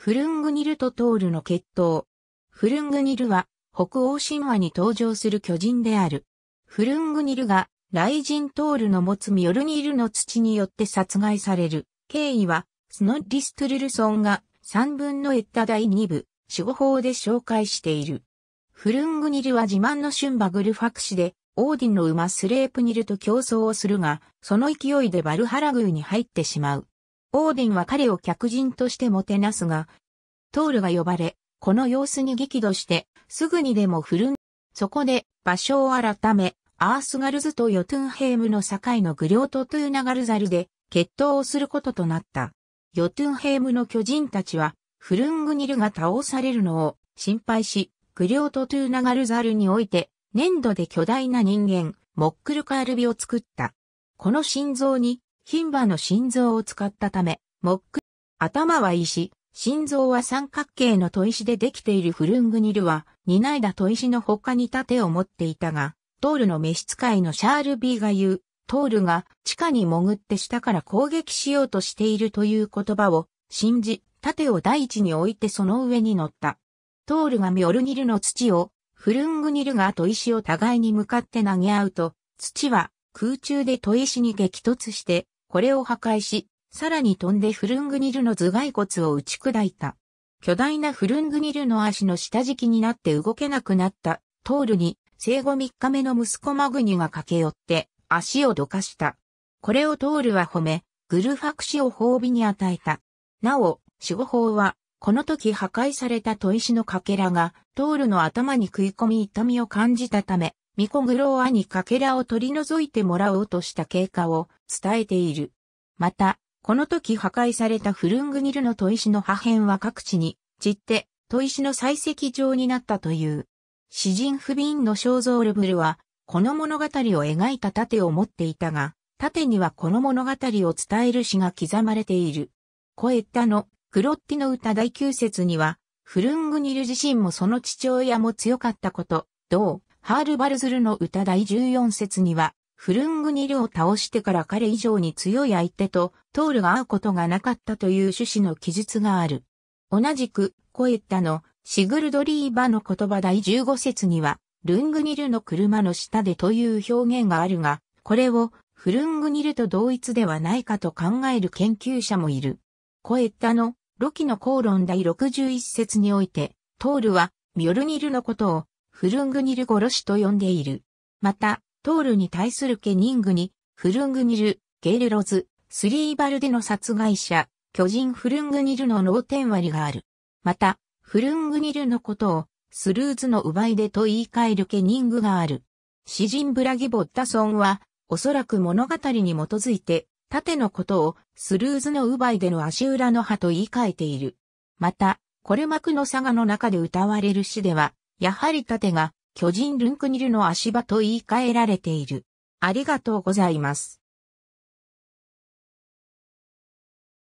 フルングニルとトールの血統。フルングニルは北欧神話に登場する巨人である。フルングニルが雷神トールの持つミョルニールの土によって殺害される。経緯はスノッリストゥルルソンが三分のエッタ第二部、守護法で紹介している。フルングニルは自慢のシュンバグルファクシで、オーディンの馬スレープニルと競争をするが、その勢いでバルハラグーに入ってしまう。オーディンは彼を客人としてもてなすが、トールが呼ばれ、この様子に激怒して、すぐにでも振るん。そこで、場所を改め、アースガルズとヨトゥンヘームの境のグリョートトゥーナガルザルで、決闘をすることとなった。ヨトゥンヘームの巨人たちは、フルングニルが倒されるのを心配し、グリョートトゥーナガルザルにおいて、粘土で巨大な人間、モックルカールビを作った。この心臓に牝馬の心臓を使ったため、モック、頭は石、心臓は三角形の砥石でできているフルングニルは、担いだ砥石の他に盾を持っていたが、トールの召使いのシャール・ビーが言う、トールが地下に潜って下から攻撃しようとしているという言葉を信じ、盾を大地に置いてその上に乗った。トールがミョルニルの土を、フルングニルが砥石を互いに向かって投げ合うと、土は空中で砥石に激突してこれを破壊し、さらに飛んでフルングニルの頭蓋骨を打ち砕いた。巨大なフルングニルの足の下敷きになって動けなくなったトールに生後3日目の息子マグニが駆け寄って足をどかした。これをトールは褒め、グルファクシを褒美に与えた。なお、守護法は、この時破壊された砥石のかけらが、トールの頭に食い込み痛みを感じたため、ミコグローアにかけらを取り除いてもらおうとした経過を伝えている。また、この時破壊されたフルングニルの砥石の破片は各地に散って、砥石の採石場になったという。詩人不憫の肖像ルブルは、この物語を描いた盾を持っていたが、盾にはこの物語を伝える詩が刻まれている。コエッタのクロッティの歌第9節には、フルングニル自身もその父親も強かったこと、うハールバルズルの歌第14節には、フルングニルを倒してから彼以上に強い相手とトールが会うことがなかったという趣旨の記述がある。同じく、コエッタのシグルドリーバの言葉第15節には、ルングニルの車の下でという表現があるが、これをフルングニルと同一ではないかと考える研究者もいる。コエッタのロキの口論第61節において、トールはミョルニルのことをフルングニル殺しと呼んでいる。また、トールに対するケニングに、フルングニル、ゲールロズ、スリーバルでの殺害者、巨人フルングニルの脳天割りがある。また、フルングニルのことを、スルーズの奪いでと言い換えるケニングがある。詩人ブラギボッタソンは、おそらく物語に基づいて、盾のことを、スルーズの奪いでの足裏の葉と言い換えている。また、これ幕の佐賀の中で歌われる詩では、やはり盾が巨人ルンクニルの足場と言い換えられている。ありがとうございます。